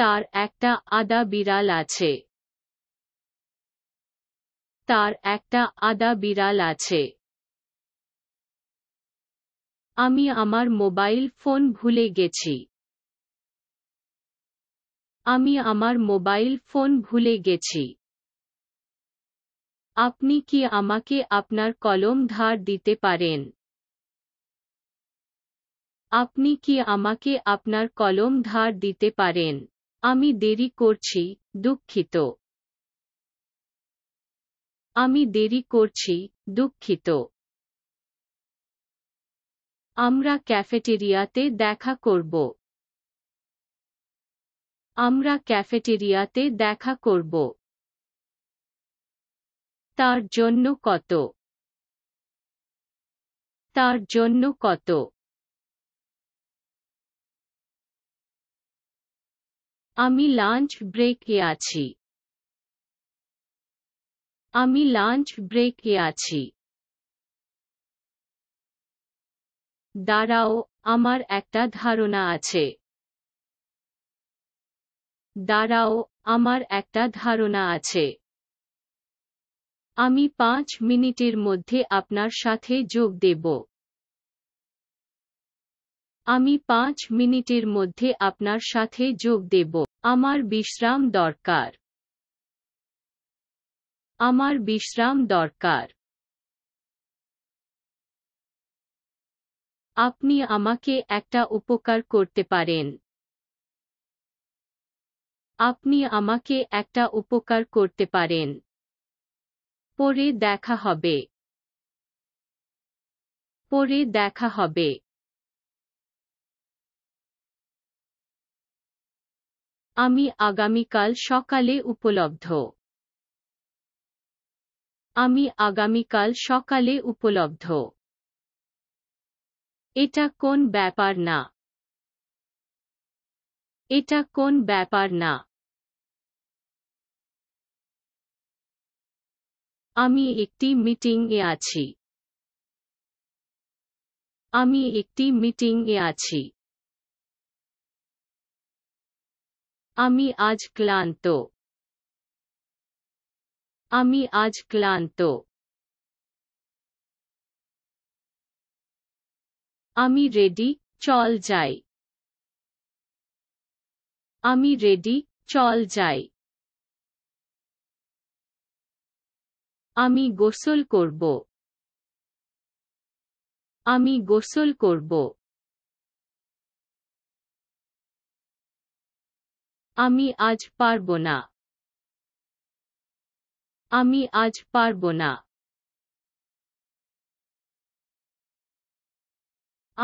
তার একটা আদা বিড়াল আছে তার একটা আদা বিড়াল আছে আমি আমার মোবাইল ফোন ভুলে গেছি আমি আমার মোবাইল ফোন ভুলে গেছি আপনি কি আমাকে আপনার কলম ধার দিতে পারেন আপনি কি আমাকে আপনার কলম ধার দিতে পারেন আমি দেরি করছি দুঃখিত আমি দেরি করছি দুঃখিত আমরা ক্যাফেটেরিয়াতে দেখা করব আমরা ক্যাফেটেরিয়াতে দেখা করব তার জন্য কত তার জন্য কত আমি লাঞ্চ ব্রেকে আছি আমি লাঞ্চ ব্রেকে আছি দাঁড়াও আমার একটা ধারণা আছে দাঁড়াও আমার একটা ধারণা আছে আমি পাঁচ মিনিটের মধ্যে আপনার সাথে যোগ দেব আমি পাঁচ মিনিটের মধ্যে আপনার সাথে যোগ দেব আমার বিশ্রাম দরকার আমার বিশ্রাম দরকার আপনি আমাকে একটা উপকার করতে পারেন আপনি আমাকে একটা উপকার করতে পারেন পরে দেখা হবে পরে দেখা হবে আমি আগামীকাল সকালে উপলব্ধ আমি আগামীকাল সকালে উপলব্ধ এটা কোন ব্যাপার না এটা কোন ব্যাপার না আমি একটি মিটিং এ আছি আমি একটি মিটিং এ আছি আমি আজ ক্লান্ত আমি আজ ক্লান্ত আমি রেডি চল যাই আমি রেডি চল যাই আমি গোসল করব আমি গোসল করব আমি আজ পারব না আমি আজ পারব না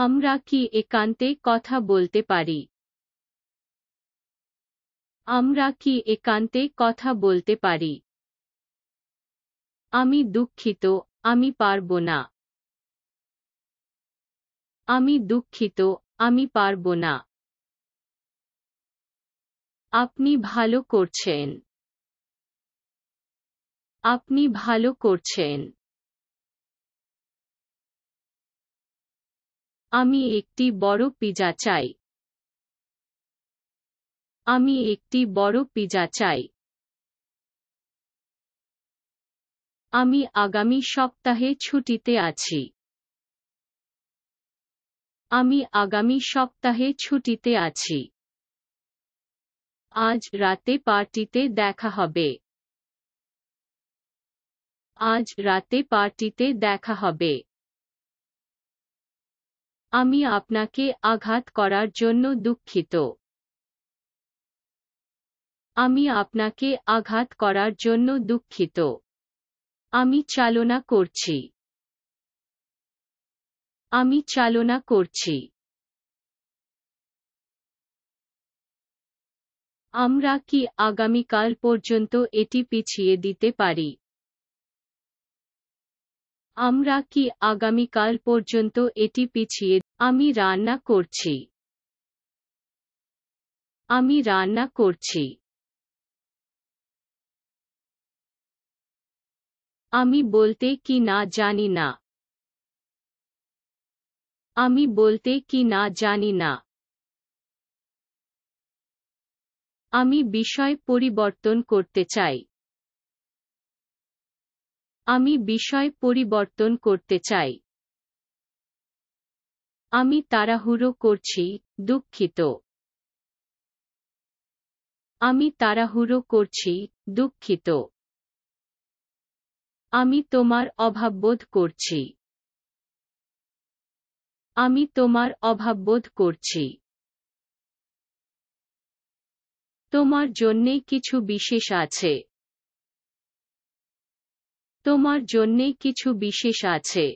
আমরা কি একান্তে কথা বলতে পারি আমরা কি একান্তে কথা বলতে পারি আমি দুঃখিত আমি পারব না আমি দুঃখিত আমি পারব না আপনি ভালো করছেন আপনি ভালো করছেন আমি একটি বড় পিজা চাই আমি একটি বড় পিজা চাই আমি আগামী সপ্তাহে ছুটিতে আছি আমি আগামী সপ্তাহে ছুটিতে আছি আজ রাতে পার্টিতে দেখা হবে আজ রাতে পার্টিতে দেখা হবে আমি আপনাকে আঘাত করার জন্য দুঃখিত আমি আপনাকে আঘাত করার জন্য দুঃখিত আমি চালনা করছি আমি চালনা করছি আমরা কি আগামীকাল পর্যন্ত এটি পিছিয়ে দিতে পারি আমরা কি আগামীকাল পর্যন্ত এটি পিছিয়ে আমি রান্না করছি আমি রান্না করছি আমি বলতে কি না জানি না আমি বলতে কি না জানি না আমি বিষয় পরিবর্তন করতে চাই আমি বিষয় পরিবর্তন করতে চাই আমি তাড়াহুড়ো করছি দুঃখিত আমি তাড়াহুড়ো করছি দুঃখিত আমি তোমার অভাববোধ করছি আমি তোমার অভাববোধ করছি তোমার জন্যে কিছু বিশেষ আছে তোমার জন্যে কিছু বিশেষ আছে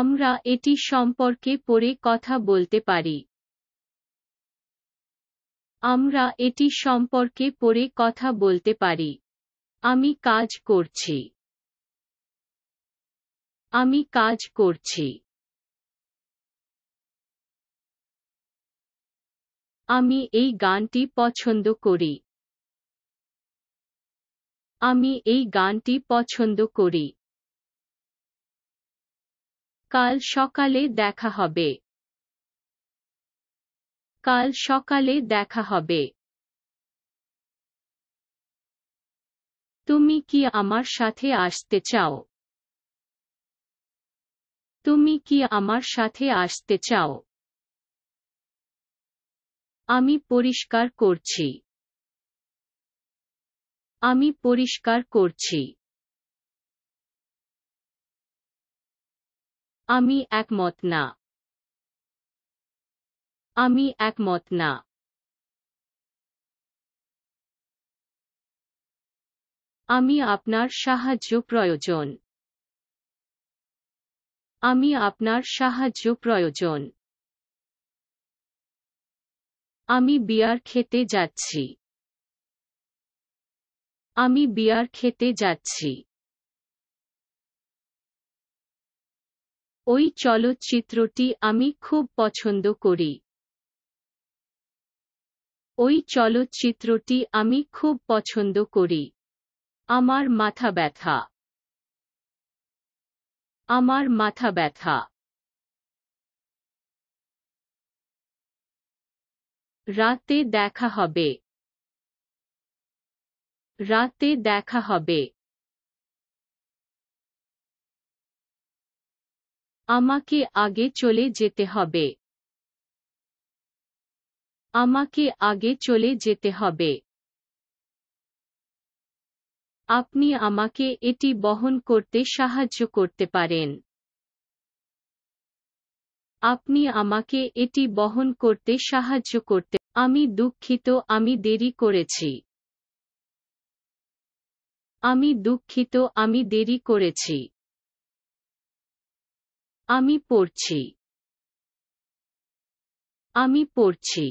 আমরা এটি সম্পর্কে পরে কথা বলতে পারি আমরা এটি সম্পর্কে পরে কথা বলতে পারি আমি কাজ করছি আমি কাজ করছি আমি এই গানটি পছন্দ করি আমি এই গানটি পছন্দ করি কাল সকালে দেখা হবে কাল সকালে দেখা হবে তুমি কি আমার সাথে আসতে চাও তুমি কি আমার সাথে আসতে চাও আমি পরিষ্কার করছি আমি পরিষ্কার করছি আমি একমত না আমি একমত না আমি আপনার সাহায্য প্রয়োজন আমি আপনার সাহায্য প্রয়োজন আমি বিয়ার খেতে যাচ্ছি আমি বিয়ার খেতে যাচ্ছি ওই চলচ্চিত্রটি আমি খুব পছন্দ করি ওই চলচ্চিত্রটি আমি খুব পছন্দ করি আমার মাথা ব্যথা আমার মাথা ব্যথা রাতে দেখা হবে রাতে দেখা হবে আমাকে আগে চলে যেতে হবে আমাকে আগে চলে যেতে হবে আপনি আমাকে এটি বহন করতে সাহায্য করতে পারেন আপনি আমাকে এটি বহন করতে সাহায্য করতে আমি দুঃখিত আমি দেরি করেছি আমি দুঃখিত আমি দেরি করেছি আমি পড়ছি আমি পড়ছি